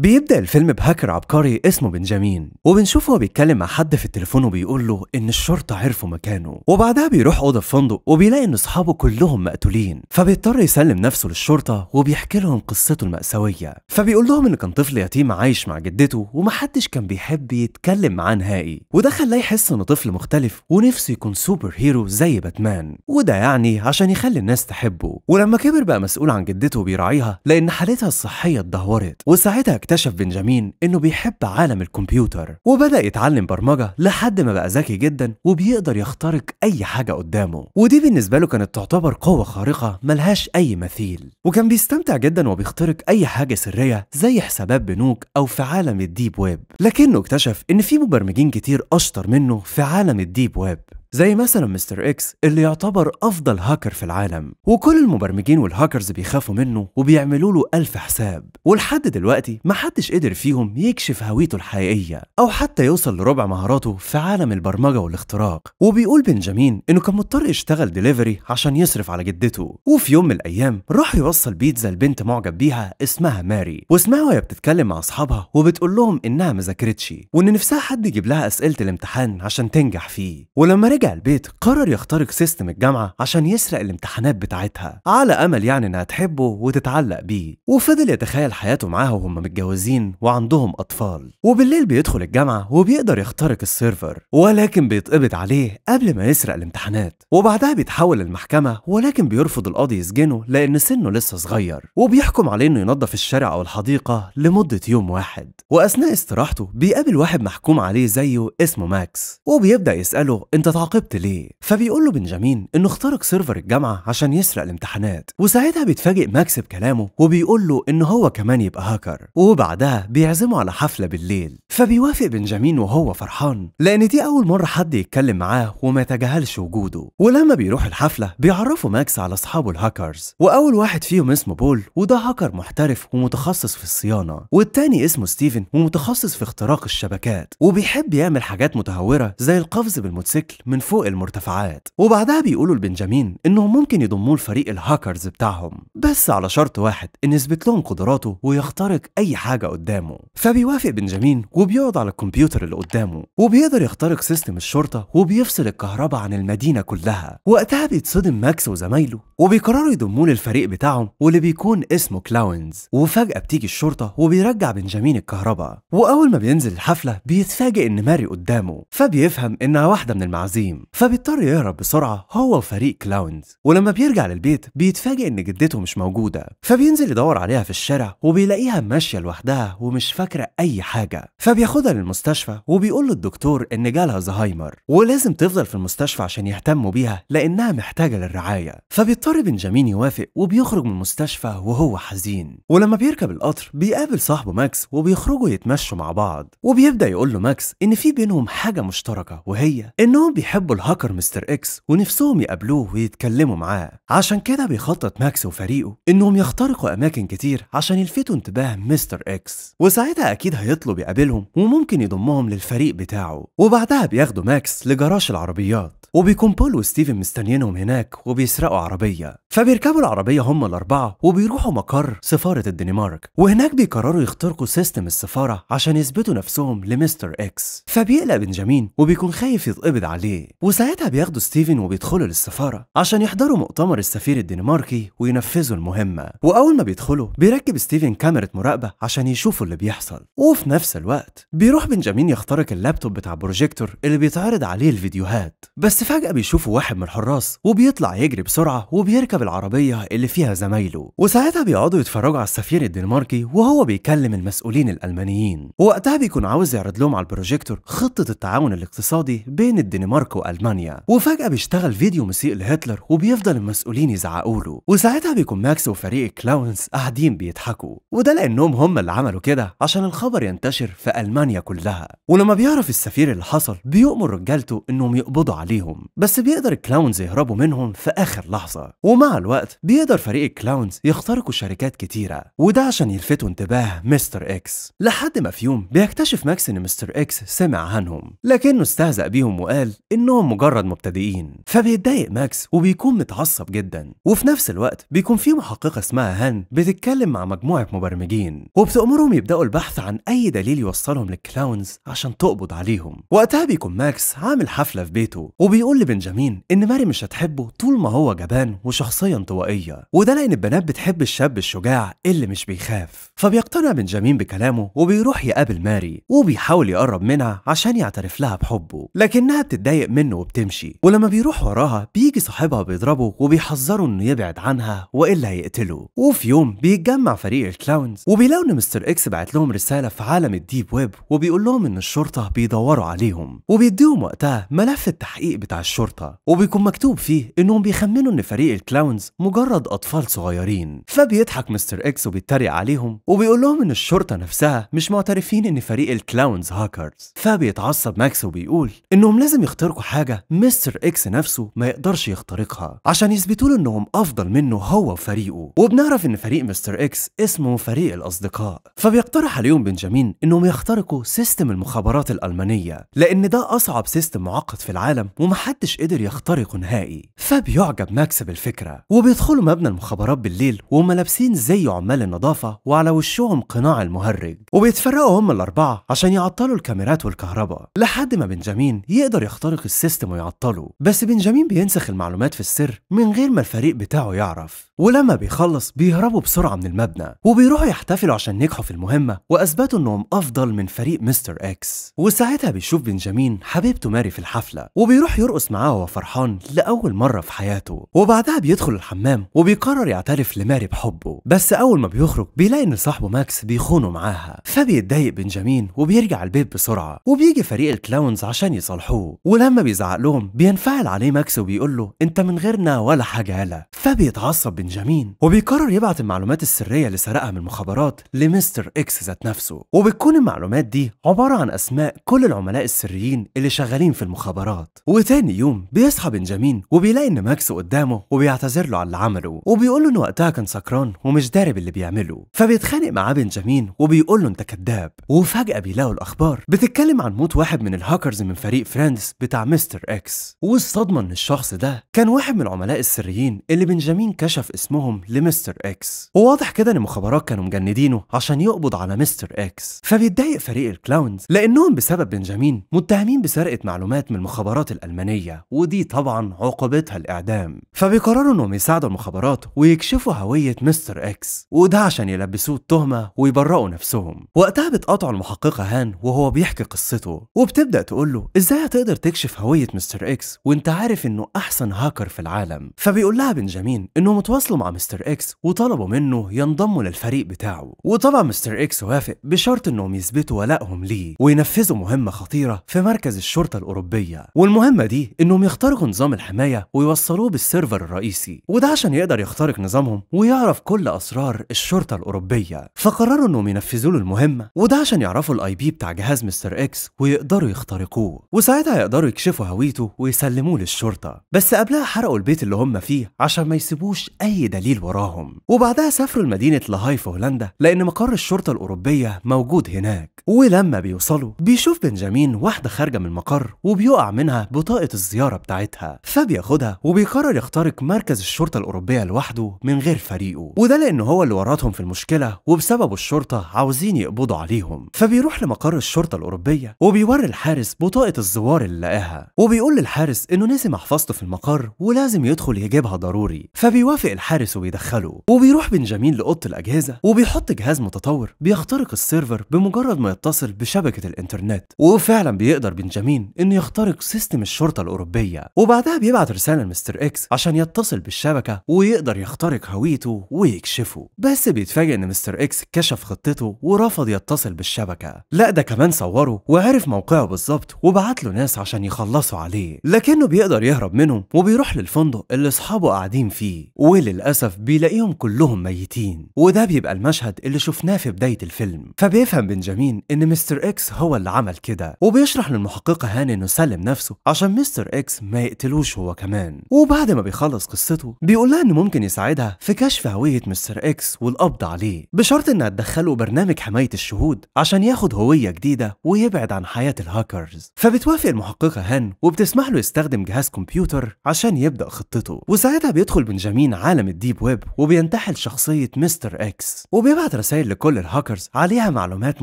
بيبدأ الفيلم بهاكر عبقري اسمه بنجامين وبنشوفه بيتكلم مع حد في التليفون وبيقول له إن الشرطة عرفوا مكانه وبعدها بيروح أوضة فندق وبيلاقي إن أصحابه كلهم مقتولين فبيضطر يسلم نفسه للشرطة وبيحكي لهم قصته المأساوية فبيقول لهم إن كان طفل يتيم عايش مع جدته ومحدش كان بيحب يتكلم معاه نهائي وده خلاه يحس إنه طفل مختلف ونفسه يكون سوبر هيرو زي باتمان وده يعني عشان يخلي الناس تحبه ولما كبر بقى مسؤول عن جدته وبيراعيها لأن حالتها الصحية اتدهورت وساعتها اكتشف بنجامين إنه بيحب عالم الكمبيوتر وبدأ يتعلم برمجة لحد ما بقى ذكي جدا وبيقدر يخترق أي حاجة قدامه ودي بالنسبة له كانت تعتبر قوة خارقة ملهاش أي مثيل وكان بيستمتع جدا وبيخترق أي حاجة سرية زي حسابات بنوك أو في عالم الديب ويب لكنه اكتشف إن في مبرمجين كتير أشطر منه في عالم الديب ويب زي مثلا مستر اكس اللي يعتبر افضل هاكر في العالم وكل المبرمجين والهاكرز بيخافوا منه وبيعملوا له ألف حساب ولحد دلوقتي محدش قدر فيهم يكشف هويته الحقيقية أو حتى يوصل لربع مهاراته في عالم البرمجة والاختراق وبيقول بنجامين إنه كان مضطر يشتغل ديليفري عشان يصرف على جدته وفي يوم من الأيام راح يوصل بيتزا لبنت معجب بيها اسمها ماري واسمها وهي بتتكلم مع أصحابها وبتقول لهم إنها ما ذاكرتش وإن نفسها حد يجيب لها أسئلة الامتحان عشان تنجح فيه ولما رجع البيت قرر يخترق سيستم الجامعة عشان يسرق الامتحانات بتاعتها على أمل يعني إنها تحبه وتتعلق بيه وفضل يتخيل حياته معاها وهم متجوزين وعندهم أطفال وبالليل بيدخل الجامعة وبيقدر يخترق السيرفر ولكن بيتقبض عليه قبل ما يسرق الامتحانات وبعدها بيتحول للمحكمة ولكن بيرفض القاضي يسجنه لأن سنه لسه صغير وبيحكم عليه إنه ينظف الشارع أو الحديقة لمدة يوم واحد وأثناء استراحته بيقابل واحد محكوم عليه زيه اسمه ماكس وبيبدأ يسأله أنت عاقبت ليه فبيقول له بنجامين انه اخترق سيرفر الجامعه عشان يسرق الامتحانات وساعتها بيتفاجئ ماكس بكلامه وبيقول له ان هو كمان يبقى هاكر وبعدها بيعزمه على حفله بالليل فبيوافق بنجامين وهو فرحان لان دي اول مره حد يتكلم معاه وما يتجاهلش وجوده ولما بيروح الحفله بيعرفوا ماكس على اصحابه الهاكرز واول واحد فيهم اسمه بول وده هاكر محترف ومتخصص في الصيانه والتاني اسمه ستيفن ومتخصص في اختراق الشبكات وبيحب يعمل حاجات متهوره زي القفز بالموتوسيكل من فوق المرتفعات وبعدها بيقولوا لبنجامين انهم ممكن يضموه لفريق الهاكرز بتاعهم بس على شرط واحد ان يثبت لهم قدراته ويخترق اي حاجه قدامه فبيوافق بنجامين وبيقعد على الكمبيوتر اللي قدامه وبيقدر يخترق سيستم الشرطه وبيفصل الكهرباء عن المدينه كلها وقتها بيتصدم ماكس وزمايله وبيقرروا يضموه للفريق بتاعهم واللي بيكون اسمه كلاونز وفجاه بتيجي الشرطه وبيرجع بنجامين الكهرباء واول ما بينزل الحفله بيتفاجئ ان ماري قدامه فبيفهم انها واحده من المعازيم القديم فبيضطر يهرب بسرعة هو وفريق كلاونز ولما بيرجع للبيت بيتفاجئ إن جدته مش موجودة فبينزل يدور عليها في الشارع وبيلاقيها ماشية لوحدها ومش فاكرة أي حاجة فبياخدها للمستشفى وبيقول للدكتور إن جالها زهايمر ولازم تفضل في المستشفى عشان يهتموا بيها لأنها محتاجة للرعاية فبيضطر بنجامين يوافق وبيخرج من المستشفى وهو حزين ولما بيركب القطر بيقابل صاحبه ماكس وبيخرجوا يتمشوا مع بعض وبيبدأ يقول له ماكس إن في بينهم حاجة مشتركة وهي إنهم بيحبوا بيحبوا الهاكر مستر اكس ونفسهم يقابلوه ويتكلموا معاه عشان كده بيخطط ماكس وفريقه انهم يخترقوا اماكن كتير عشان يلفتوا انتباه مستر اكس وساعتها اكيد هيطلب يقابلهم وممكن يضمهم للفريق بتاعه وبعدها بياخدوا ماكس لجراج العربيات وبيكون بول وستيفن مستنيينهم هناك وبيسرقوا عربيه فبيركبوا العربيه هم الاربعه وبيروحوا مقر سفاره الدنمارك وهناك بيقرروا يخترقوا سيستم السفاره عشان يثبتوا نفسهم لمستر اكس فبيقلق بنجامين وبيكون خايف يتقبض عليه عليه وساعتها بياخدوا ستيفن وبيدخلوا للسفارة عشان يحضروا مؤتمر السفير الدنماركي وينفذوا المهمة وأول ما بيدخلوا بيركب ستيفن كاميرا مراقبة عشان يشوفوا اللي بيحصل وفي نفس الوقت بيروح بنجامين يخترق اللابتوب بتاع بروجيكتور اللي بيتعرض عليه الفيديوهات بس فجأة بيشوفوا واحد من الحراس وبيطلع يجري بسرعة وبيركب العربية اللي فيها زمايله وساعتها بيقعدوا يتفرجوا على السفير الدنماركي وهو بيكلم المسؤولين الألمانيين ووقتها بيكون عاوز يعرض لهم على البروجيكتور خطة التعاون الاقتصادي بين الدنمارك الدنمارك والمانيا وفجاه بيشتغل فيديو مسيء لهتلر وبيفضل المسؤولين يزعقوا له وساعتها بيكون ماكس وفريق الكلاونز قاعدين بيضحكوا وده لانهم هم اللي عملوا كده عشان الخبر ينتشر في المانيا كلها ولما بيعرف السفير اللي حصل بيؤمر رجالته انهم يقبضوا عليهم بس بيقدر الكلاونز يهربوا منهم في اخر لحظه ومع الوقت بيقدر فريق الكلاونز يخترقوا شركات كتيره وده عشان يلفتوا انتباه مستر اكس لحد ما في يوم بيكتشف ماكس ان مستر اكس سمع عنهم لكنه استهزأ بيهم وقال انهم مجرد مبتدئين فبيتضايق ماكس وبيكون متعصب جدا وفي نفس الوقت بيكون في محققه اسمها هان بتتكلم مع مجموعه مبرمجين وبتأمرهم يبداوا البحث عن اي دليل يوصلهم للكلاونز عشان تقبض عليهم وقتها بيكون ماكس عامل حفله في بيته وبيقول لبنجامين ان ماري مش هتحبه طول ما هو جبان وشخصيه انطوائيه وده لان البنات بتحب الشاب الشجاع اللي مش بيخاف فبيقتنع بنجامين بكلامه وبيروح يقابل ماري وبيحاول يقرب منها عشان يعترف لها بحبه لكنها بتتضايق منه وبتمشي ولما بيروح وراها بيجي صاحبها بيضربه وبيحذره انه يبعد عنها والا هيقتله وفي يوم بيتجمع فريق الكلاونز وبيلاقوا ان مستر اكس بعت لهم رساله في عالم الديب ويب وبيقول لهم ان الشرطه بيدوروا عليهم وبيديهم وقتها ملف التحقيق بتاع الشرطه وبيكون مكتوب فيه انهم بيخمنوا ان فريق الكلاونز مجرد اطفال صغيرين فبيضحك مستر اكس وبيتريق عليهم وبيقول لهم ان الشرطه نفسها مش معترفين ان فريق الكلاونز هاكرز فبيتعصب ماكس وبيقول انهم لازم يخترقوا لكم حاجه مستر اكس نفسه ما يقدرش يخترقها عشان يثبتوا له انهم افضل منه هو وفريقه وبنعرف ان فريق مستر اكس اسمه فريق الاصدقاء فبيقترح عليهم بنجامين انهم يخترقوا سيستم المخابرات الالمانيه لان ده اصعب سيستم معقد في العالم ومحدش قدر يخترقه نهائي فبيعجب ماكس بالفكره وبيدخلوا مبنى المخابرات بالليل وهم لابسين زي عمال النظافه وعلى وشهم قناع المهرج وبيتفرقوا هم الاربعه عشان يعطلوا الكاميرات والكهرباء لحد ما بنجامين يقدر يخترق السيستم ويعطله بس بنجامين بينسخ المعلومات في السر من غير ما الفريق بتاعه يعرف ولما بيخلص بيهربوا بسرعة من المبنى وبيروحوا يحتفلوا عشان نجحوا في المهمة وأثبتوا إنهم أفضل من فريق مستر إكس وساعتها بيشوف بنجامين حبيبته ماري في الحفلة وبيروح يرقص معاها وهو فرحان لأول مرة في حياته وبعدها بيدخل الحمام وبيقرر يعترف لماري بحبه بس أول ما بيخرج بيلاقي إن صاحبه ماكس بيخونه معاها فبيتضايق بنجامين وبيرجع البيت بسرعة وبيجي فريق الكلاونز عشان يصالحوه ولما لما بيزعق لهم بينفعل عليه ماكس وبيقول له انت من غيرنا ولا حاجه يالا فبيتعصب بنجامين وبيقرر يبعت المعلومات السريه اللي سرقها من المخابرات لمستر اكس ذات نفسه وبتكون المعلومات دي عباره عن اسماء كل العملاء السريين اللي شغالين في المخابرات وتاني يوم بيصحى بنجامين وبيلاقي ان ماكس قدامه وبيعتذر له على اللي عمله وبيقول له ان وقتها كان سكران ومش دارب اللي بيعمله فبيتخانق معاه بنجامين وبيقول له انت كذاب وفجاه بيلاقوا الاخبار بتتكلم عن موت واحد من الهاكرز من فريق فريندز بتاع مستر اكس والصدمة ان الشخص ده كان واحد من العملاء السريين اللي بنجامين كشف اسمهم لمستر اكس وواضح كده ان المخابرات كانوا مجندينه عشان يقبض على مستر اكس فبيتضايق فريق الكلاونز لانهم بسبب بنجامين متهمين بسرقة معلومات من المخابرات الالمانية ودي طبعا عقوبتها الاعدام فبيقرروا انهم يساعدوا المخابرات ويكشفوا هوية مستر اكس وده عشان يلبسوه التهمة ويبرئوا نفسهم وقتها بتقاطعوا المحققة هان وهو بيحكي قصته وبتبدأ تقول له ازاي هتقدر تكشف بيكتشف هوية مستر إكس وأنت عارف إنه أحسن هاكر في العالم فبيقول لها بنجامين إنهم اتواصلوا مع مستر إكس وطلبوا منه ينضموا للفريق بتاعه وطبعا مستر إكس وافق بشرط إنهم يثبتوا ولائهم ليه وينفذوا مهمة خطيرة في مركز الشرطة الأوروبية والمهمة دي إنهم يخترقوا نظام الحماية ويوصلوه بالسيرفر الرئيسي وده عشان يقدر يخترق نظامهم ويعرف كل أسرار الشرطة الأوروبية فقرروا إنهم ينفذوا له المهمة وده عشان يعرفوا الآي بي بتاع جهاز مستر إكس ويقدروا يخترقوه وساعتها يقدروا يكشفوا هويته ويسلموه للشرطة بس قبلها حرقوا البيت اللي هم فيه عشان ما يسيبوش أي دليل وراهم وبعدها سافروا لمدينة لاهاي في هولندا لأن مقر الشرطة الأوروبية موجود هناك ولما بيوصلوا بيشوف بنجامين واحدة خارجة من المقر وبيقع منها بطاقة الزيارة بتاعتها فبياخدها وبيقرر يخترق مركز الشرطة الأوروبية لوحده من غير فريقه وده لأن هو اللي ورطهم في المشكلة وبسببه الشرطة عاوزين يقبضوا عليهم فبيروح لمقر الشرطة الأوروبية وبيوري الحارس بطاقة الزوار اللي لقاها لها وبيقول للحارس انه نسي محفظته في المقر ولازم يدخل يجيبها ضروري فبيوافق الحارس وبيدخله وبيروح بنجامين لأوضة الأجهزة وبيحط جهاز متطور بيخترق السيرفر بمجرد ما يتصل بشبكة الإنترنت وفعلا بيقدر بنجامين إنه يخترق سيستم الشرطة الأوروبية وبعدها بيبعت رسالة لمستر إكس عشان يتصل بالشبكة ويقدر يخترق هويته ويكشفه بس بيتفاجئ إن مستر إكس كشف خطته ورفض يتصل بالشبكة لا ده كمان صوره وعرف موقعه بالظبط وبعت له ناس عشان يخ يتخلصوا عليه لكنه بيقدر يهرب منهم وبيروح للفندق اللي اصحابه قاعدين فيه وللاسف بيلاقيهم كلهم ميتين وده بيبقى المشهد اللي شفناه في بدايه الفيلم فبيفهم بنجامين ان مستر اكس هو اللي عمل كده وبيشرح للمحققه هاني انه سلم نفسه عشان مستر اكس ما يقتلوش هو كمان وبعد ما بيخلص قصته بيقولها انه ممكن يساعدها في كشف هويه مستر اكس والقبض عليه بشرط انها تدخله برنامج حمايه الشهود عشان ياخد هويه جديده ويبعد عن حياه الهاكرز فبتوافق المحققه هن وبتسمح له يستخدم جهاز كمبيوتر عشان يبدأ خطته وساعتها بيدخل بنجامين عالم الديب ويب وبينتحل شخصية مستر اكس وبيبعت رسائل لكل الهاكرز عليها معلومات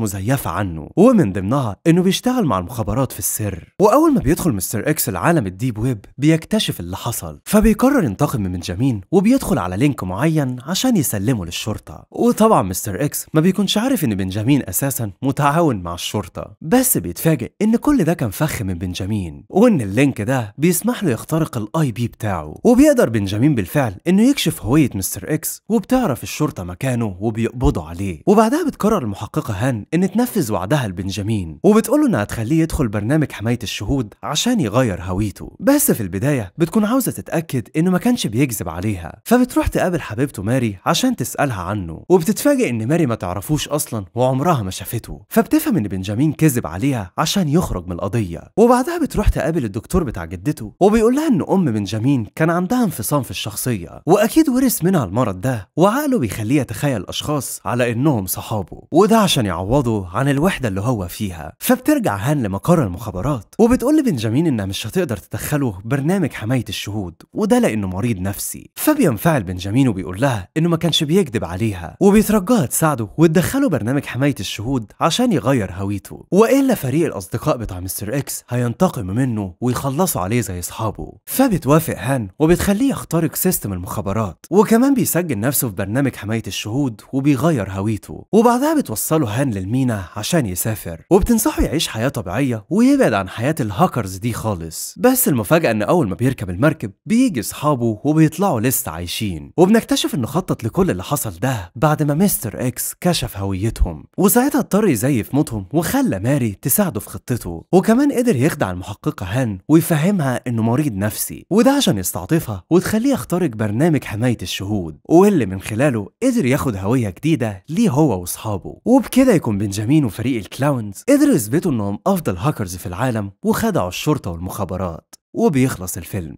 مزيفة عنه ومن ضمنها انه بيشتغل مع المخابرات في السر واول ما بيدخل مستر اكس العالم الديب ويب بيكتشف اللي حصل فبيقرر ينتقم من بنجامين وبيدخل على لينك معين عشان يسلمه للشرطة وطبعا مستر اكس ما بيكونش عارف ان بنجامين اساسا متعاون مع الشرطة بس بيتفاجئ ان كل ده كان فخ من بنجامين وان اللينك ده بيسمح له يخترق الاي بي بتاعه وبيقدر بنجامين بالفعل انه يكشف هويه مستر اكس وبتعرف الشرطه مكانه وبيقبضوا عليه وبعدها بتقرر المحققه هان ان تنفذ وعدها لبنجامين وبتقول له انها هتخليه يدخل برنامج حمايه الشهود عشان يغير هويته بس في البدايه بتكون عاوزه تتاكد انه ما كانش بيكذب عليها فبتروح تقابل حبيبته ماري عشان تسالها عنه وبتتفاجئ ان ماري ما تعرفوش اصلا وعمرها ما شافته فبتفهم ان بنجامين كذب عليها عشان يخرج من القضيه وبعدها بتروح رحت تقابل الدكتور بتاع جدته وبيقول لها ان ام بنجامين كان عندها انفصام في الشخصيه واكيد ورث منها المرض ده وعقله بيخليه يتخيل اشخاص على انهم صحابه وده عشان يعوضه عن الوحده اللي هو فيها فبترجع هان لمقر المخابرات وبتقول لبنجامين انها مش هتقدر تدخله برنامج حمايه الشهود وده لانه مريض نفسي فبينفعل بنجامين وبيقول لها انه ما كانش بيكذب عليها وبيترجاها تساعده وتدخله برنامج حمايه الشهود عشان يغير هويته والا فريق الاصدقاء بتاع مستر اكس هينتقم منه ويخلصوا عليه زي اصحابه فبتوافق هان وبتخليه يخترق سيستم المخابرات وكمان بيسجل نفسه في برنامج حماية الشهود وبيغير هويته وبعدها بتوصله هان للمينا عشان يسافر وبتنصحه يعيش حياة طبيعية ويبعد عن حياة الهاكرز دي خالص بس المفاجأة ان اول ما بيركب المركب بيجي اصحابه وبيطلعوا لسه عايشين وبنكتشف انه خطط لكل اللي حصل ده بعد ما مستر اكس كشف هويتهم وساعتها اضطر يزيف موتهم وخلى ماري تساعده في خطته وكمان قدر يخدع المحقق يحققها هن ويفهمها انه مريض نفسي وده عشان يستعطفها وتخليه يخترق برنامج حماية الشهود واللي من خلاله قدر ياخد هوية جديدة ليه هو واصحابه وبكده يكون بنجامين وفريق الكلاونز قدروا يثبتوا انهم افضل هاكرز في العالم وخدعوا الشرطة والمخابرات وبيخلص الفيلم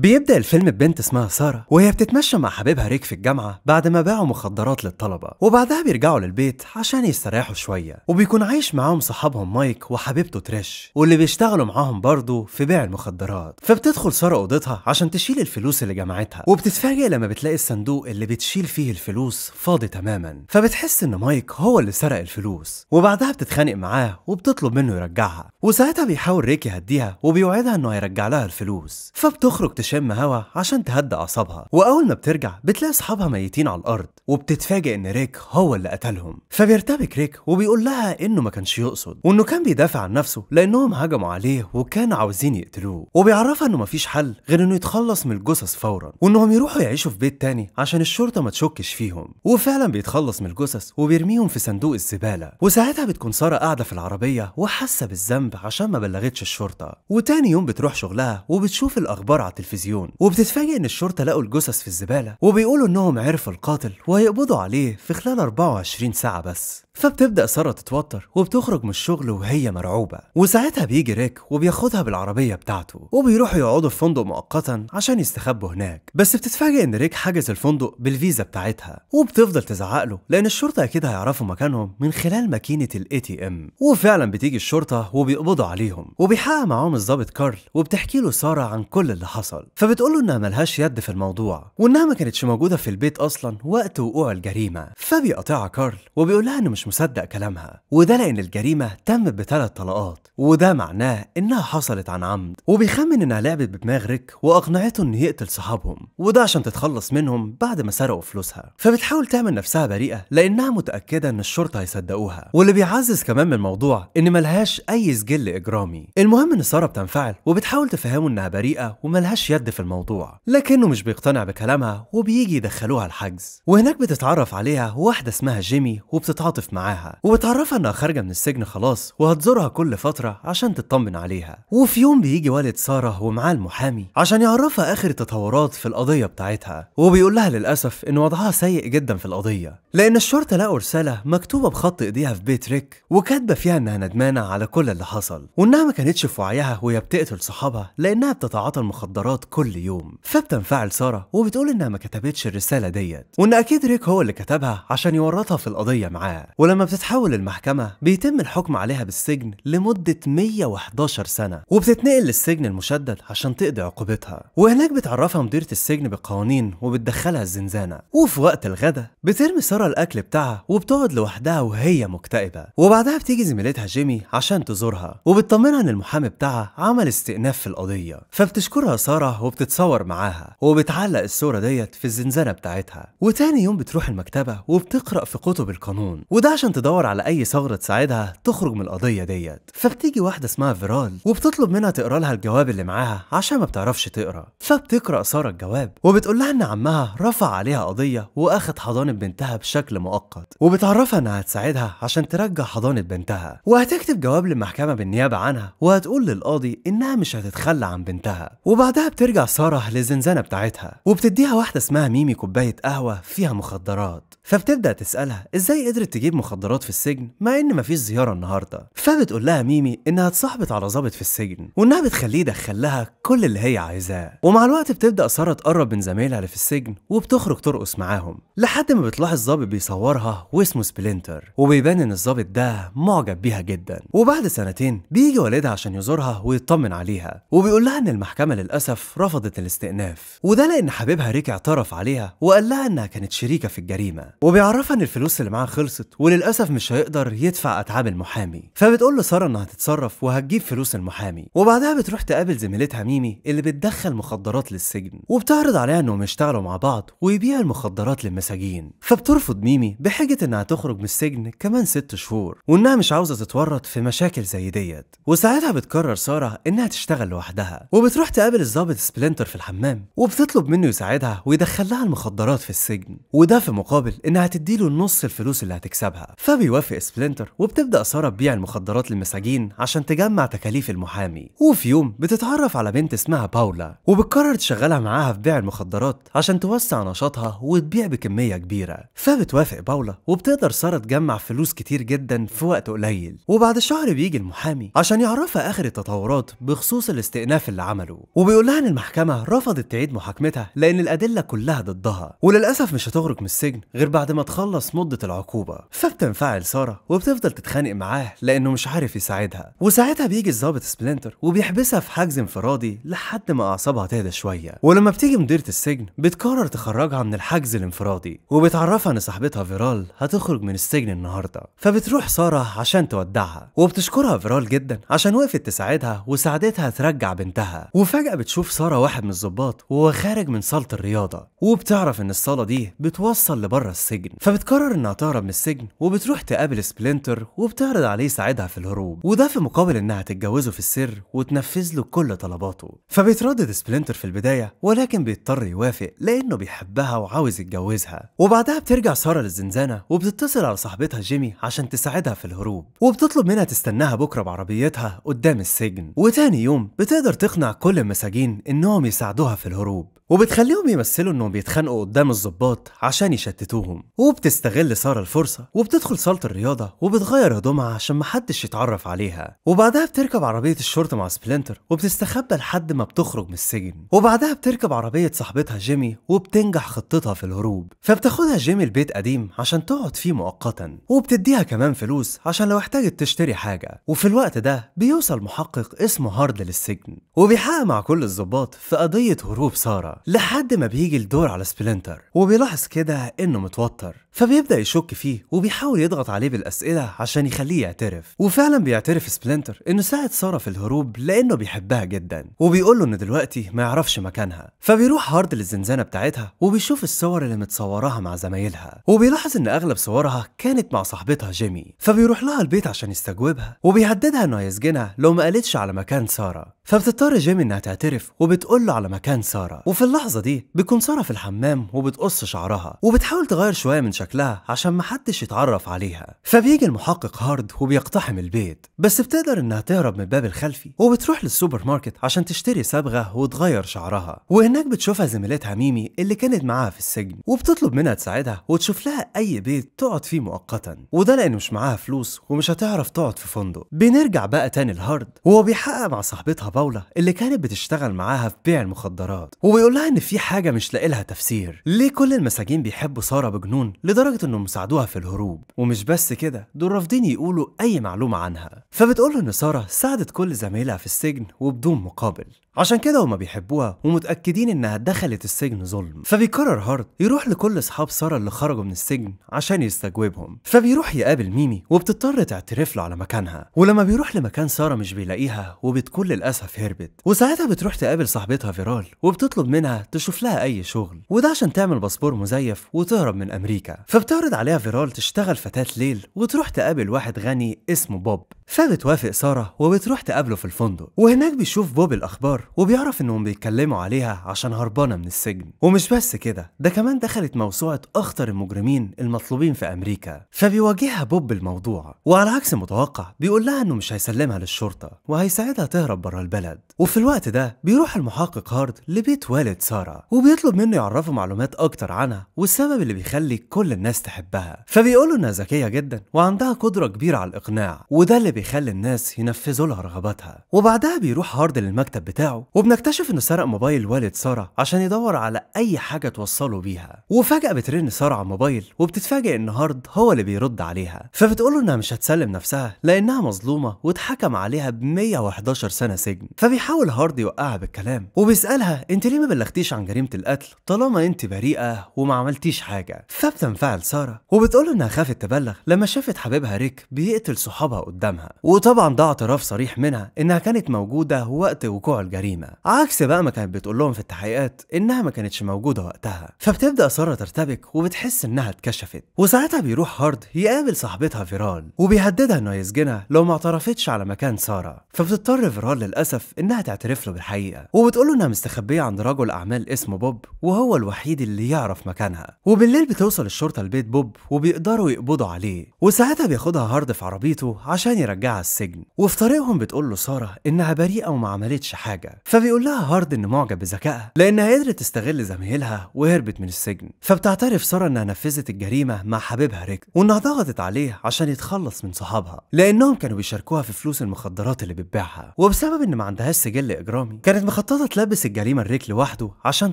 بيبدأ الفيلم ببنت اسمها سارة وهي بتتمشى مع حبيبها ريك في الجامعة بعد ما باعوا مخدرات للطلبة وبعدها بيرجعوا للبيت عشان يستريحوا شوية وبيكون عايش معاهم صاحبهم مايك وحبيبته تريش واللي بيشتغلوا معاهم برضه في بيع المخدرات فبتدخل سارة أوضتها عشان تشيل الفلوس اللي جمعتها وبتتفاجئ لما بتلاقي الصندوق اللي بتشيل فيه الفلوس فاضي تماما فبتحس إن مايك هو اللي سرق الفلوس وبعدها بتتخانق معاه وبتطلب منه يرجعها وساعتها بيحاول ريك يهديها وبيوعدها إنه هيرجع لها الفلوس فبتخرج تشم هوا عشان تهدى أعصابها وأول ما بترجع بتلاقي أصحابها ميتين على الأرض وبتتفاجئ إن ريك هو اللي قتلهم فبيرتبك ريك وبيقول لها إنه ما كانش يقصد وإنه كان بيدافع عن نفسه لأنهم هجموا عليه وكانوا عاوزين يقتلوه وبيعرفها إنه مفيش حل غير إنه يتخلص من الجثث فورا وإنهم يروحوا يعيشوا في بيت تاني عشان الشرطة ما تشكش فيهم وفعلا بيتخلص من الجثث وبيرميهم في صندوق الزبالة وساعتها بتكون سارة قاعدة في العربية وحاسة بالذنب عشان ما بلغتش الشرطة وتاني يوم بتروح شغلها وبتشوف الأخبار على التلفزيون التلفزيون وبتتفاجئ ان الشرطه لقوا الجثث في الزباله وبيقولوا انهم عرفوا القاتل وهيقبضوا عليه في خلال 24 ساعه بس فبتبدأ سارة تتوتر وبتخرج من الشغل وهي مرعوبة وساعتها بيجي ريك وبياخدها بالعربية بتاعته وبيروحوا يقعدوا في فندق مؤقتا عشان يستخبوا هناك بس بتتفاجئ ان ريك حجز الفندق بالفيزا بتاعتها وبتفضل تزعق له لان الشرطة اكيد هيعرفوا مكانهم من خلال ماكينة الاي تي ام وفعلا بتيجي الشرطة وبيقبضوا عليهم وبيحقق معاهم الضابط كارل وبتحكي له سارة عن كل اللي حصل فبتقول له انها ملهاش يد في الموضوع وانها ما كانتش موجودة في البيت اصلا وقت وقوع الجريمة فبيقاطعها كارل وبيقول لها ان مش مصدق كلامها وده لأن الجريمة تمت بثلاث طلقات وده معناه إنها حصلت عن عمد وبيخمن إنها لعبت بدماغ ريك وأقنعته إنه يقتل صحابهم وده عشان تتخلص منهم بعد ما سرقوا فلوسها فبتحاول تعمل نفسها بريئة لأنها متأكدة إن الشرطة هيصدقوها واللي بيعزز كمان من الموضوع إن ملهاش أي سجل إجرامي المهم إن سارة بتنفعل وبتحاول تفهمه إنها بريئة وملهاش يد في الموضوع لكنه مش بيقتنع بكلامها وبيجي يدخلوها الحجز وهناك بتتعرف عليها واحدة اسمها جيمي وبتتعاطف معاها وبتعرفها انها خارجه من السجن خلاص وهتزورها كل فتره عشان تطمن عليها وفي يوم بيجي والد ساره ومعاه المحامي عشان يعرفها اخر التطورات في القضيه بتاعتها وبيقول لها للاسف ان وضعها سيء جدا في القضيه لان الشرطه لقوا رساله مكتوبه بخط ايديها في بيت ريك وكاتبه فيها انها ندمانه على كل اللي حصل وانها ما كانتش في وعيها وهي بتقتل صحابها لانها بتتعاطى المخدرات كل يوم فبتنفعل ساره وبتقول انها ما كتبتش الرساله ديت وان اكيد ريك هو اللي كتبها عشان يورطها في القضيه معاه ولما بتتحول المحكمة بيتم الحكم عليها بالسجن لمدة 111 سنة وبتتنقل للسجن المشدد عشان تقضي عقوبتها وهناك بتعرفها مديرة السجن بالقوانين وبتدخلها الزنزانة وفي وقت الغدا بترمي سارة الأكل بتاعها وبتقعد لوحدها وهي مكتئبة وبعدها بتيجي زميلتها جيمي عشان تزورها وبتطمنها إن المحامي بتاعها عمل استئناف في القضية فبتشكرها سارة وبتتصور معاها وبتعلق الصورة ديت في الزنزانة بتاعتها وتاني يوم بتروح المكتبة وبتقرأ في كتب القانون وده ده عشان تدور على اي ثغره تساعدها تخرج من القضيه ديت فبتيجي واحده اسمها فيرال وبتطلب منها تقرا لها الجواب اللي معاها عشان ما بتعرفش تقرا فبتقرا ساره الجواب وبتقول لها ان عمها رفع عليها قضيه واخد حضانه بنتها بشكل مؤقت وبتعرفها انها هتساعدها عشان ترجع حضانه بنتها وهتكتب جواب للمحكمه بالنيابه عنها وهتقول للقاضي انها مش هتتخلى عن بنتها وبعدها بترجع ساره للزنزانه بتاعتها وبتديها واحده اسمها ميمي كوبايه قهوه فيها مخدرات فبتبدا تسالها ازاي قدرت تجيب مخدرات في السجن مع ان مفيش زياره النهارده فبتقول لها ميمي انها اتصاحبت على ظابط في السجن وانها بتخليه يدخل لها كل اللي هي عايزاه ومع الوقت بتبدا ساره تقرب من زمايلها اللي في السجن وبتخرج ترقص معاهم لحد ما بتلاحظ ظابط بيصورها واسمه سبلينتر وبيبان ان الظابط ده معجب بيها جدا وبعد سنتين بيجي والدها عشان يزورها ويطمن عليها وبيقول لها ان المحكمه للاسف رفضت الاستئناف وده لان حبيبها ريك اعترف عليها وقال لها انها كانت شريكه في الجريمه وبيعرفها ان الفلوس اللي معاه خلصت وللاسف مش هيقدر يدفع اتعاب المحامي فبتقول لساره انها هتتصرف وهتجيب فلوس المحامي وبعدها بتروح تقابل زميلتها ميمي اللي بتدخل مخدرات للسجن وبتعرض عليها انهم يشتغلوا مع بعض ويبيع المخدرات للمساجين فبترفض ميمي بحجه انها تخرج من السجن كمان ست شهور وانها مش عاوزه تتورط في مشاكل زي ديت وساعتها بتقرر ساره انها تشتغل لوحدها وبتروح تقابل الضابط سبلنتر في الحمام وبتطلب منه يساعدها ويدخل لها المخدرات في السجن وده في مقابل انها تديله نص الفلوس اللي هتكسبها فبيوافق سبلينتر وبتبدا ساره تبيع المخدرات للمساجين عشان تجمع تكاليف المحامي وفي يوم بتتعرف على بنت اسمها باولا وبتقرر تشغلها معاها في بيع المخدرات عشان توسع نشاطها وتبيع بكميه كبيره فبتوافق باولا وبتقدر ساره تجمع فلوس كتير جدا في وقت قليل وبعد شهر بيجي المحامي عشان يعرفها اخر التطورات بخصوص الاستئناف اللي عمله وبيقول لها ان المحكمه رفضت تعيد محاكمتها لان الادله كلها ضدها وللاسف مش هتخرج من السجن غير بعد بعد ما تخلص مدة العقوبة فبتنفعل سارة وبتفضل تتخانق معاه لأنه مش عارف يساعدها وساعتها بيجي الظابط سبلنتر وبيحبسها في حجز انفرادي لحد ما أعصابها تهدى شوية ولما بتيجي مديرة السجن بتقرر تخرجها من الحجز الانفرادي وبتعرفها إن صاحبتها فيرال هتخرج من السجن النهاردة فبتروح سارة عشان تودعها وبتشكرها فيرال جدا عشان وقفت تساعدها وساعدتها ترجع بنتها وفجأة بتشوف سارة واحد من الظباط وهو خارج من صالة الرياضة وبتعرف إن الصالة دي بتوصل لبره السجن السجن فبتقرر انها تهرب من السجن وبتروح تقابل سبلينتر وبتعرض عليه يساعدها في الهروب وده في مقابل انها تتجوزه في السر وتنفذ له كل طلباته فبيتردد سبلينتر في البدايه ولكن بيضطر يوافق لانه بيحبها وعاوز يتجوزها وبعدها بترجع ساره للزنزانه وبتتصل على صاحبتها جيمي عشان تساعدها في الهروب وبتطلب منها تستناها بكره بعربيتها قدام السجن وتاني يوم بتقدر تقنع كل المساجين انهم يساعدوها في الهروب وبتخليهم يمثلوا انهم بيتخانقوا قدام الظباط عشان يشتتوهم وبتستغل ساره الفرصه وبتدخل صاله الرياضه وبتغير هدومها عشان محدش يتعرف عليها وبعدها بتركب عربيه الشرطه مع سبلنتر وبتستخبى لحد ما بتخرج من السجن وبعدها بتركب عربيه صاحبتها جيمي وبتنجح خطتها في الهروب فبتاخدها جيمي البيت قديم عشان تقعد فيه مؤقتا وبتديها كمان فلوس عشان لو احتاجت تشتري حاجه وفي الوقت ده بيوصل محقق اسمه هارد للسجن وبيحقق مع كل الظباط في قضيه هروب ساره لحد ما بيجي الدور على سبلنتر وبيلاحظ كده انه متوتر فبيبدأ يشك فيه وبيحاول يضغط عليه بالأسئلة عشان يخليه يعترف وفعلا بيعترف سبلنتر إنه ساعد سارة في الهروب لأنه بيحبها جدا وبيقول له إنه دلوقتي ما يعرفش مكانها فبيروح هارد للزنزانة بتاعتها وبيشوف الصور اللي متصوراها مع زمايلها وبيلاحظ إن أغلب صورها كانت مع صاحبتها جيمي فبيروح لها البيت عشان يستجوبها وبيهددها إنه هيسجنها لو ما قالتش على مكان سارة فبتضطر جيمي إنها تعترف وبتقول له على مكان سارة وفي اللحظة دي بتكون سارة في الحمام وبتقص شعرها وبتحاول تغير شوية من شكلها عشان محدش يتعرف عليها فبيجي المحقق هارد وبيقتحم البيت بس بتقدر انها تهرب من الباب الخلفي وبتروح للسوبر ماركت عشان تشتري صبغه وتغير شعرها وهناك بتشوفها زميلتها ميمي اللي كانت معاها في السجن وبتطلب منها تساعدها وتشوف لها اي بيت تقعد فيه مؤقتا وده لان مش معاها فلوس ومش هتعرف تقعد في فندق بنرجع بقى تاني لهارد وهو بيحقق مع صاحبتها باولا اللي كانت بتشتغل معاها في بيع المخدرات وبيقول لها ان في حاجه مش لاقي لها تفسير ليه كل المساجين بيحبوا ساره بجنون لدرجة انهم ساعدوها في الهروب ومش بس كده دول رافضين يقولوا اي معلومة عنها فبتقول ان سارة ساعدت كل زمايلها في السجن وبدون مقابل عشان كده هما بيحبوها ومتأكدين إنها دخلت السجن ظلم فبيقرر هارد يروح لكل أصحاب سارة اللي خرجوا من السجن عشان يستجوبهم فبيروح يقابل ميمي وبتضطر تعترف له على مكانها ولما بيروح لمكان سارة مش بيلاقيها وبتكون للأسف هربت وساعتها بتروح تقابل صاحبتها فيرال وبتطلب منها تشوف لها أي شغل وده عشان تعمل باسبور مزيف وتهرب من أمريكا فبتعرض عليها فيرال تشتغل فتاة ليل وتروح تقابل واحد غني اسمه بوب فبتوافق سارة وبتروح تقابله في الفندق وهناك بيشوف بوب الأخبار وبيعرف إنهم بيتكلموا عليها عشان هربانة من السجن ومش بس كده ده كمان دخلت موسوعة أخطر المجرمين المطلوبين في أمريكا فبيواجهها بوب بالموضوع وعلى عكس المتوقع بيقول لها إنه مش هيسلمها للشرطة وهيساعدها تهرب بره البلد وفي الوقت ده بيروح المحقق هارد لبيت والد سارة وبيطلب منه يعرفه معلومات أكتر عنها والسبب اللي بيخلي كل الناس تحبها فبيقول له إنها ذكية جدا وعندها قدرة كبيرة على الإقناع وده اللي بيخلي الناس ينفذوا لها رغباتها وبعدها بيروح هارد للمكتب بتاعه وبنكتشف انه سرق موبايل والد ساره عشان يدور على اي حاجه توصله بيها وفجاه بترن ساره على الموبايل وبتتفاجئ ان هارد هو اللي بيرد عليها فبتقول له انها مش هتسلم نفسها لانها مظلومه واتحكم عليها ب 111 سنه سجن فبيحاول هارد يوقعها بالكلام وبيسالها انت ليه ما بلغتيش عن جريمه القتل طالما انت بريئه وما عملتيش حاجه فبتنفعل ساره وبتقول انها خافت تبلغ لما شافت حبيبها ريك بيقتل صحابها قدامها وطبعا ده اعتراف صريح منها انها كانت موجوده وقت وقوع الجريمه عكس بقى ما كانت بتقول لهم في التحقيقات انها ما كانتش موجوده وقتها فبتبدا ساره ترتبك وبتحس انها اتكشفت وساعتها بيروح هارد يقابل صاحبتها فيرال وبيهددها انه يسجنها لو ما اعترفتش على مكان ساره فبتضطر فيرال للاسف انها تعترف له بالحقيقه وبتقول له انها مستخبيه عند رجل اعمال اسمه بوب وهو الوحيد اللي يعرف مكانها وبالليل بتوصل الشرطه لبيت بوب وبيقدروا يقبضوا عليه وساعتها بياخدها هارد في عربيته عشان يرجعها بترجعها السجن وفي طريقهم بتقول له ساره انها بريئه وما عملتش حاجه فبيقول لها هارد انه معجب بذكائها لانها قدرت تستغل زميلها وهربت من السجن فبتعترف ساره انها نفذت الجريمه مع حبيبها ريك وانها ضغطت عليه عشان يتخلص من صحابها لانهم كانوا بيشاركوها في فلوس المخدرات اللي بتبيعها وبسبب ان ما عندهاش سجل اجرامي كانت مخططه تلبس الجريمه لريك لوحده عشان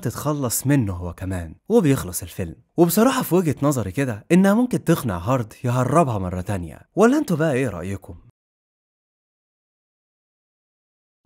تتخلص منه هو كمان وبيخلص الفيلم وبصراحه في وجهه نظري كده انها ممكن تقنع هارد يهربها مره تانية ولا انتوا بقى ايه رايكم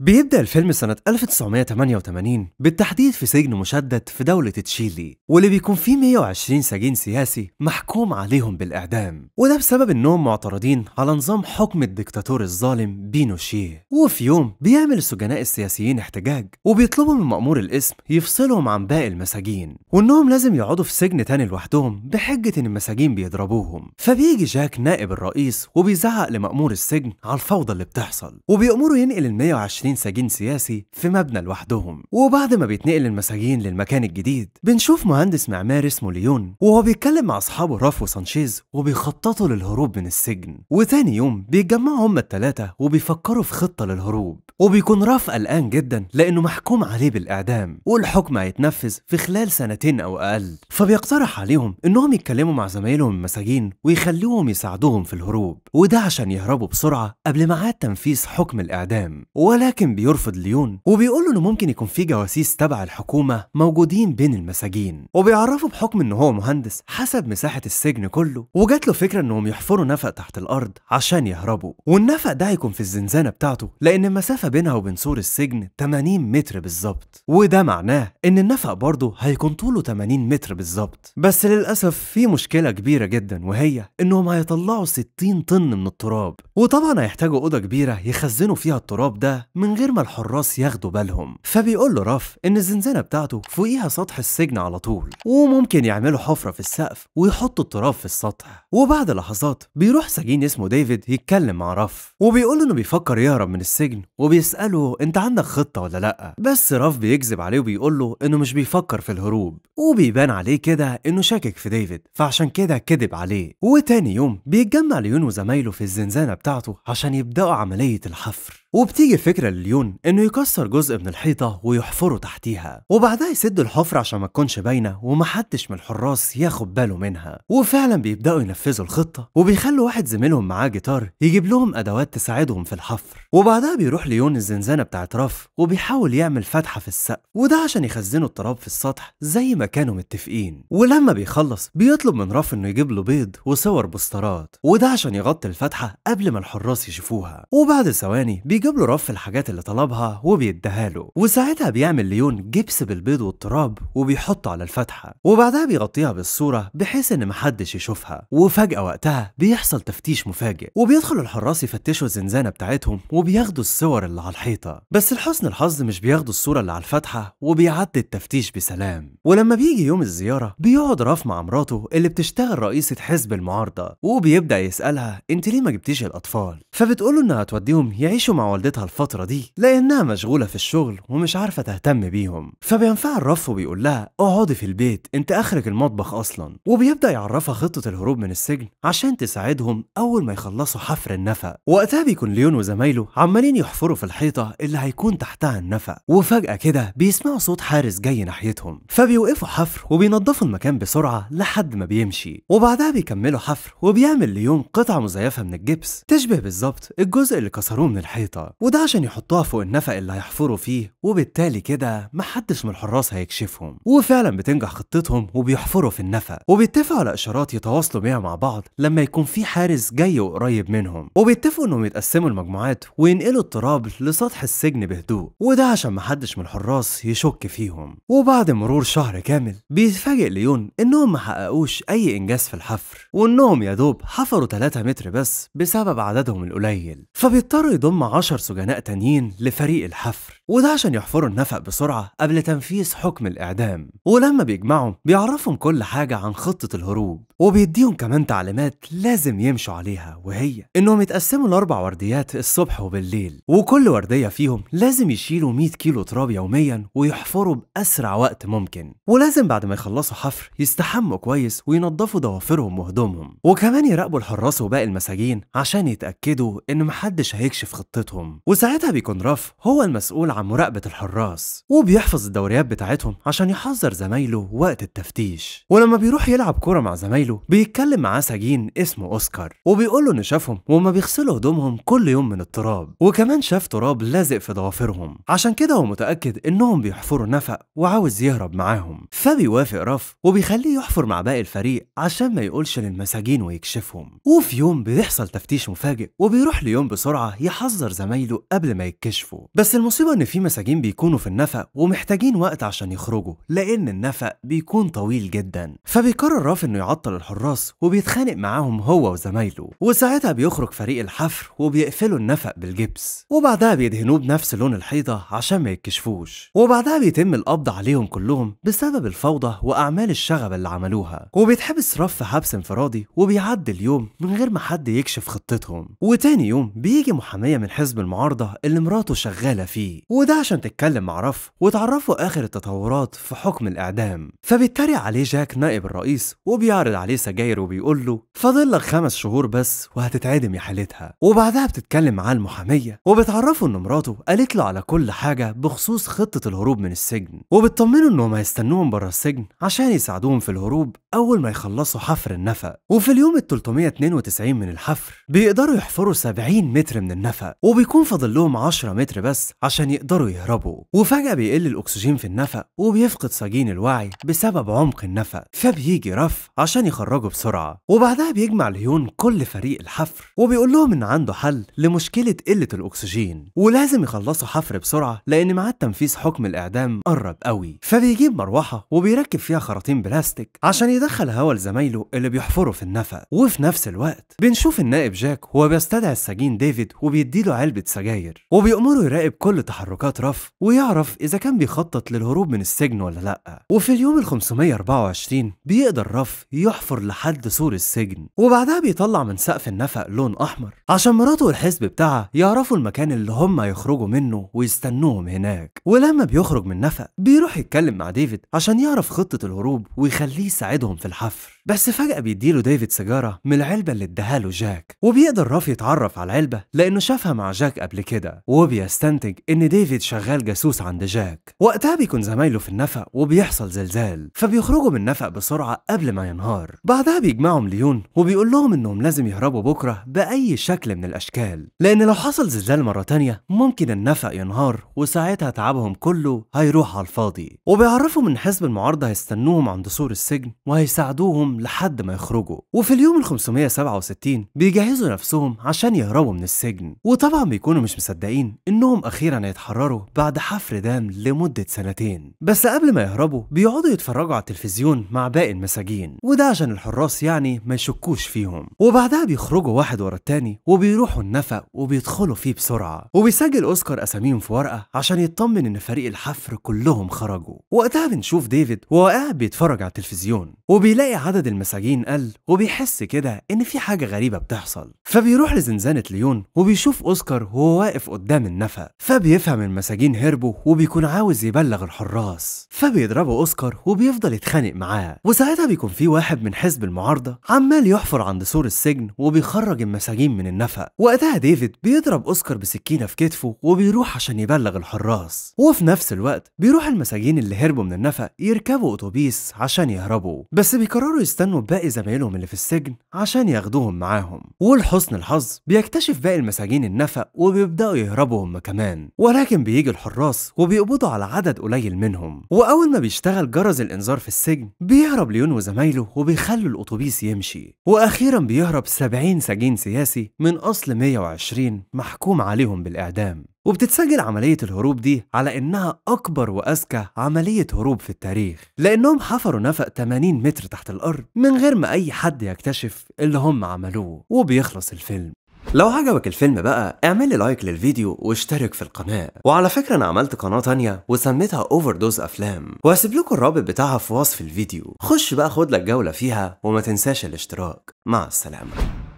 بيبدأ الفيلم سنة 1988 بالتحديد في سجن مشدد في دولة تشيلي واللي بيكون فيه 120 سجين سياسي محكوم عليهم بالإعدام وده بسبب إنهم معترضين على نظام حكم الدكتاتور الظالم بينوشيه وفي يوم بيعمل السجناء السياسيين احتجاج وبيطلبوا من مأمور الاسم يفصلهم عن باقي المساجين وإنهم لازم يقعدوا في سجن تاني لوحدهم بحجة إن المساجين بيضربوهم فبيجي جاك نائب الرئيس وبيزعق لمأمور السجن على الفوضى اللي بتحصل وبيأمره ينقل ال 120 20 سجين سياسي في مبنى لوحدهم وبعد ما بيتنقل المساجين للمكان الجديد بنشوف مهندس معماري اسمه ليون وهو بيتكلم مع اصحابه راف وسانشيز وبيخططوا للهروب من السجن وتاني يوم بيتجمعوا هما التلاتة وبيفكروا في خطة للهروب وبيكون راف قلقان جدا لأنه محكوم عليه بالإعدام والحكم هيتنفذ في خلال سنتين أو أقل فبيقترح عليهم إنهم يتكلموا مع زمايلهم المساجين ويخليهم يساعدوهم في الهروب وده عشان يهربوا بسرعة قبل ميعاد تنفيذ حكم الإعدام ولكن بيرفض ليون وبيقول إنه ممكن يكون في جواسيس تبع الحكومة موجودين بين المساجين وبيعرفه بحكم إن هو مهندس حسب مساحة السجن كله وجات له فكرة إنهم يحفروا نفق تحت الأرض عشان يهربوا والنفق ده هيكون في الزنزانة بتاعته لأن المسافة بينها وبين سور السجن 80 متر بالظبط وده معناه ان النفق برضه هيكون طوله 80 متر بالظبط بس للاسف في مشكله كبيره جدا وهي انهم هيطلعوا 60 طن من التراب وطبعا هيحتاجوا اوضه كبيره يخزنوا فيها التراب ده من غير ما الحراس ياخدوا بالهم فبيقول له راف ان الزنزانه بتاعته فوقيها سطح السجن على طول وممكن يعملوا حفره في السقف ويحطوا التراب في السطح وبعد لحظات بيروح سجين اسمه ديفيد يتكلم مع راف وبيقول له انه بيفكر يهرب من السجن وبيسأله أنت عندك خطة ولا لأ بس راف بيكذب عليه وبيقوله إنه مش بيفكر في الهروب وبيبان عليه كده إنه شاكك في ديفيد فعشان كده كذب عليه وتاني يوم بيتجمع ليون وزمايله في الزنزانة بتاعته عشان يبدأوا عملية الحفر وبتيجي فكرة لليون إنه يكسر جزء من الحيطة ويحفره تحتيها وبعدها يسد الحفرة عشان ما تكونش باينة ومحدش من الحراس ياخد باله منها وفعلا بيبدأوا ينفذوا الخطة وبيخلوا واحد زميلهم معاه جيتار يجيب لهم أدوات تساعدهم في الحفر وبعدها بيروح ليون الزنزانة بتاعت رف وبيحاول يعمل فتحة في السقف وده عشان يخزنوا التراب في السطح زي ما كانوا متفقين ولما بيخلص بيطلب من رف إنه يجيب له بيض وصور بوسترات وده عشان يغطي الفتحة قبل ما الحراس يشوفوها وبعد ثواني بيجيب له رف الحاجات اللي طلبها وبيديها له وساعتها بيعمل ليون جبس بالبيض والتراب وبيحطه على الفتحة وبعدها بيغطيها بالصورة بحيث إن محدش يشوفها وفجأة وقتها بيحصل تفتيش مفاجئ وبيدخل الحراس يفتشوا الزنزانة بتاعتهم وبياخدوا الصور اللي على الحيطة بس لحسن الحظ مش بياخدوا الصورة اللي على الفتحة وبيعدي التفتيش بسلام ولما بيجي يوم الزيارة بيقعد رف مع مراته اللي بتشتغل رئيسة حزب المعارضة وبيبدأ يسألها أنت ليه ما جبتيش الأطفال له إنها هتوديهم يعيشوا مع والدتها الفترة دي لأنها مشغولة في الشغل ومش عارفة تهتم بيهم فبينفع الرف وبيقول لها اقعدي في البيت انت آخرك المطبخ أصلا وبيبدأ يعرفها خطة الهروب من السجن عشان تساعدهم أول ما يخلصوا حفر النفق وقتها بيكون ليون وزمايله عمالين يحفروا في الحيطة اللي هيكون تحتها النفق وفجأة كده بيسمعوا صوت حارس جاي ناحيتهم فبيوقفوا حفر وبينظفوا المكان بسرعة لحد ما بيمشي وبعدها بيكملوا حفر وبيعمل ليون قطعة مزيفة من الجبس تشبه بالظبط الجزء اللي كسروه من الحيطة وده عشان يحطوها فوق النفق اللي هيحفروا فيه وبالتالي كده محدش من الحراس هيكشفهم وفعلا بتنجح خطتهم وبيحفروا في النفق وبيتفقوا على إشارات يتواصلوا بيها مع بعض لما يكون في حارس جاي وقريب منهم وبيتفقوا إنهم يتقسموا المجموعات وينقلوا التراب لسطح السجن بهدوء وده عشان محدش من الحراس يشك فيهم وبعد مرور شهر كامل بيتفاجئ ليون إنهم محققوش أي إنجاز في الحفر وإنهم يا دوب حفروا 3 متر بس بسبب عددهم القليل فبيضطروا يضم 10 عشر سجناء تانيين لفريق الحفر وده عشان يحفروا النفق بسرعة قبل تنفيذ حكم الإعدام ولما بيجمعهم بيعرفهم كل حاجة عن خطة الهروب وبيديهم كمان تعليمات لازم يمشوا عليها وهي إنهم يتقسموا لأربع ورديات الصبح وبالليل وكل وردية فيهم لازم يشيلوا 100 كيلو تراب يوميا ويحفروا بأسرع وقت ممكن ولازم بعد ما يخلصوا حفر يستحموا كويس وينضفوا ضوافرهم وهدومهم وكمان يراقبوا الحراس وباقي المساجين عشان يتأكدوا إن محدش هيكشف خطتهم وساعتها بيكون رف هو المسؤول عن عن مراقبة الحراس وبيحفظ الدوريات بتاعتهم عشان يحذر زمايله وقت التفتيش ولما بيروح يلعب كورة مع زمايله بيتكلم معاه سجين اسمه أوسكار وبيقول له إنه شافهم وهما بيغسلوا هدومهم كل يوم من التراب وكمان شاف تراب لازق في ضوافرهم عشان كده هو متأكد إنهم بيحفروا نفق وعاوز يهرب معاهم فبيوافق رف وبيخليه يحفر مع باقي الفريق عشان ما يقولش للمساجين ويكشفهم وفي يوم بيحصل تفتيش مفاجئ وبيروح ليوم بسرعة يحذر زمايله قبل ما يتكشفوا بس المصيبة إن في مساجين بيكونوا في النفق ومحتاجين وقت عشان يخرجوا لأن النفق بيكون طويل جدا فبيقرر راف إنه يعطل الحراس وبيتخانق معاهم هو وزمايله وساعتها بيخرج فريق الحفر وبيقفلوا النفق بالجبس وبعدها بيدهنوه بنفس لون الحيطة عشان ما يتكشفوش وبعدها بيتم القبض عليهم كلهم بسبب الفوضى وأعمال الشغب اللي عملوها وبيتحبس راف في حبس انفرادي وبيعدي اليوم من غير ما حد يكشف خطتهم وتاني يوم بيجي محامية من حزب المعارضة اللي مراته شغالة فيه وده عشان تتكلم مع رف وتعرفه آخر التطورات في حكم الإعدام فبيتريق عليه جاك نائب الرئيس وبيعرض عليه سجاير وبيقول له فاضل لك خمس شهور بس وهتتعدم يا حالتها وبعدها بتتكلم معاه المحامية وبتعرفه إن مراته قالت له على كل حاجة بخصوص خطة الهروب من السجن وبتطمنه إنهم هيستنوهم بره السجن عشان يساعدوهم في الهروب أول ما يخلصوا حفر النفق وفي اليوم ال 392 من الحفر بيقدروا يحفروا 70 متر من النفق وبيكون فاضل لهم 10 متر بس عشان يقدروا يهربوا وفجأة بيقل الأكسجين في النفق وبيفقد سجين الوعي بسبب عمق النفق فبيجي رف عشان يخرجه بسرعة وبعدها بيجمع ليون كل فريق الحفر وبيقول لهم إن عنده حل لمشكلة قلة الأكسجين ولازم يخلصوا حفر بسرعة لأن ميعاد تنفيذ حكم الإعدام قرب قوي فبيجيب مروحة وبيركب فيها خراطيم بلاستيك عشان يدخل هوا لزمايله اللي بيحفروا في النفق وفي نفس الوقت بنشوف النائب جاك وهو بيستدعي السجين ديفيد وبيديله علبة سجاير وبيأمره يراقب كل تحركاته تحركات رف ويعرف إذا كان بيخطط للهروب من السجن ولا لأ وفي اليوم ال 524 بيقدر رف يحفر لحد سور السجن وبعدها بيطلع من سقف النفق لون أحمر عشان مراته والحزب بتاعها يعرفوا المكان اللي هم يخرجوا منه ويستنوهم هناك ولما بيخرج من النفق بيروح يتكلم مع ديفيد عشان يعرف خطة الهروب ويخليه يساعدهم في الحفر بس فجأة بيديله ديفيد سيجارة من العلبة اللي اداها له جاك وبيقدر رافي يتعرف على العلبة لأنه شافها مع جاك قبل كده وبيستنتج إن ديفيد شغال جاسوس عند جاك وقتها بيكون زمايله في النفق وبيحصل زلزال فبيخرجوا من النفق بسرعة قبل ما ينهار بعدها بيجمعهم ليون وبيقول لهم إنهم لازم يهربوا بكرة بأي شكل من الأشكال لأن لو حصل زلزال مرة تانية ممكن النفق ينهار وساعتها تعبهم كله هيروح على الفاضي وبيعرفهم إن حزب المعارضة هيستنوهم عند سور السجن وهيساعدوهم لحد ما يخرجوا وفي اليوم ال 567 بيجهزوا نفسهم عشان يهربوا من السجن وطبعا بيكونوا مش مصدقين انهم اخيرا هيتحرروا بعد حفر دام لمده سنتين بس قبل ما يهربوا بيقعدوا يتفرجوا على التلفزيون مع باقي المساجين وده عشان الحراس يعني ما يشكوش فيهم وبعدها بيخرجوا واحد ورا التاني وبيروحوا النفق وبيدخلوا فيه بسرعه وبيسجل اوسكار اساميهم في ورقه عشان يطمن ان فريق الحفر كلهم خرجوا وقتها بنشوف ديفيد وهو قاعد بيتفرج على التلفزيون وبيلاقي عدد عدد المساجين قل وبيحس كده إن في حاجة غريبة بتحصل فبيروح لزنزانة ليون وبيشوف أوسكار وهو واقف قدام النفق فبيفهم المساجين هربوا وبيكون عاوز يبلغ الحراس فبيضربوا أوسكار وبيفضل يتخانق معاه وساعتها بيكون في واحد من حزب المعارضة عمال يحفر عند سور السجن وبيخرج المساجين من النفق وقتها ديفيد بيضرب أوسكار بسكينة في كتفه وبيروح عشان يبلغ الحراس وفي نفس الوقت بيروح المساجين اللي هربوا من النفق يركبوا أتوبيس عشان يهربوا بس بيقرروا بيستنوا باقي زمايلهم اللي في السجن عشان ياخدوهم معاهم ولحسن الحظ بيكتشف باقي المساجين النفق وبيبداوا يهربوا هم كمان ولكن بيجي الحراس وبيقبضوا على عدد قليل منهم واول ما بيشتغل جرس الانذار في السجن بيهرب ليون وزمايله وبيخلوا الاتوبيس يمشي واخيرا بيهرب 70 سجين سياسي من اصل 120 محكوم عليهم بالاعدام وبتتسجل عملية الهروب دي على إنها أكبر وأذكى عملية هروب في التاريخ لأنهم حفروا نفق 80 متر تحت الأرض من غير ما أي حد يكتشف اللي هم عملوه وبيخلص الفيلم لو عجبك الفيلم بقى اعمل لي لايك للفيديو واشترك في القناة وعلى فكرة انا عملت قناة تانية وسميتها اوفر دوز افلام وهسيب لكم الرابط بتاعها في وصف الفيديو خش بقى خد لك جولة فيها وما تنساش الاشتراك مع السلامة